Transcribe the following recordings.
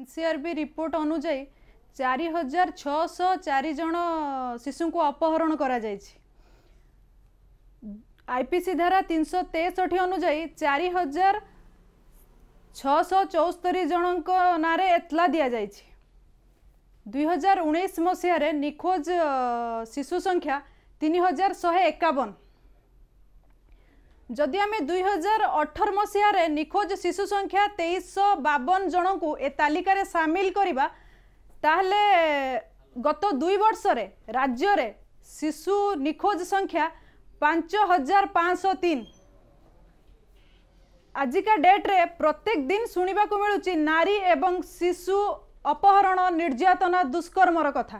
এনସିଆରବି report ଅନୁଯାୟୀ ଚାରି ହଜାର ଛଅଶହ ଚାରି ଜଣ ଶିଶୁଙ୍କୁ ଅପହରଣ କରାଯାଇଛି ଆଇପିସି ଧାରା ତିନିଶହ ତେଷଠି ଅନୁଯାୟୀ ଚାରି ହଜାର ଛଅଶହ ଚଉସ୍ତରି ଜଣଙ୍କ ନାଁରେ ଏତଲା ଦିଆଯାଇଛି ଦୁଇହଜାର ଉଣେଇଶ ମସିହାରେ ନିଖୋଜ ଶିଶୁ ସଂଖ୍ୟା ତିନି ହଜାର ଶହେ ଏକାବନ যদি আমি দুই হাজার অঠর মসীহার নিখোজ শিশু সংখ্যা তেইশশ বাবন জনক এ তালিকার সামিল করা তাহলে গত দুই বর্ষরে রাজ্যরে শিশু নিখোজ সংখ্যা পাঁচ হাজার পাঁচশো তিন আজিকা ডেট্রে প্রত্যেক দিন শুণবাকে মিলুছি নারী এবং শিশু অপহরণ নির্যাতনা দুষ্কর্মর কথা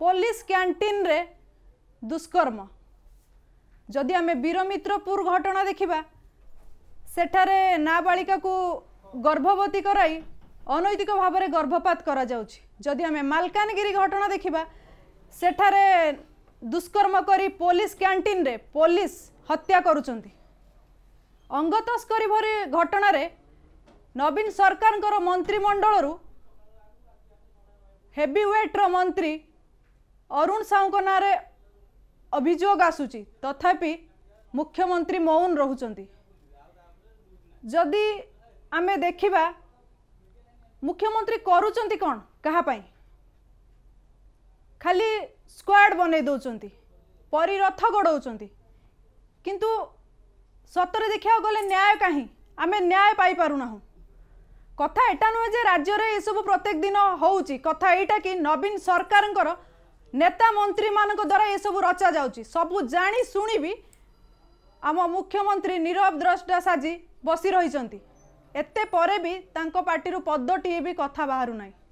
ପୋଲିସ କ୍ୟାଣ୍ଟିନ୍ରେ ଦୁଷ୍କର୍ମ ଯଦି ଆମେ ବୀରମିତ୍ରପୁର ଘଟଣା ଦେଖିବା ସେଠାରେ ନାବାଳିକାକୁ ଗର୍ଭବତୀ କରାଇ ଅନୈତିକ ଭାବରେ ଗର୍ଭପାତ କରାଯାଉଛି ଯଦି ଆମେ ମାଲକାନଗିରି ଘଟଣା ଦେଖିବା ସେଠାରେ ଦୁଷ୍କର୍ମ କରି ପୋଲିସ କ୍ୟାଣ୍ଟିନରେ ପୋଲିସ ହତ୍ୟା କରୁଛନ୍ତି ଅଙ୍ଗତସ୍କରୀ ଭରି ଘଟଣାରେ ନବୀନ ସରକାରଙ୍କର ମନ୍ତ୍ରୀମଣ୍ଡଳରୁ ହେଭି ୱେଟ୍ର ମନ୍ତ୍ରୀ ଅରୁଣ ସାହୁଙ୍କ ନାଁରେ ଅଭିଯୋଗ ଆସୁଛି ତଥାପି ମୁଖ୍ୟମନ୍ତ୍ରୀ ମୌନ ରହୁଛନ୍ତି ଯଦି ଆମେ ଦେଖିବା ମୁଖ୍ୟମନ୍ତ୍ରୀ କରୁଛନ୍ତି କ'ଣ କାହା ପାଇଁ ଖାଲି ସ୍କ୍ୱାଡ଼ ବନେଇ ଦେଉଛନ୍ତି ପରି ରଥ ଗଡ଼ଉଛନ୍ତି କିନ୍ତୁ ସତରେ ଦେଖିବାକୁ ଗଲେ ନ୍ୟାୟ କାହିଁ ଆମେ ନ୍ୟାୟ ପାଇପାରୁନାହୁଁ କଥା ଏଟା ନୁହେଁ ଯେ ରାଜ୍ୟରେ ଏସବୁ ପ୍ରତ୍ୟେକ ଦିନ ହେଉଛି କଥା ଏଇଟା କି ନବୀନ ସରକାରଙ୍କର নেতা মন্ত্রীমানক দ্বারা এসবু রচা যাচ্ছে সবু জাণি শুণিবি আম মুখ্যমন্ত্রী নীরব দ্রষ্টা সাজি বসি রয়েছেন এতে পরে বি তাঁর পার্টি পদটিয়ে বি কথা বাহু না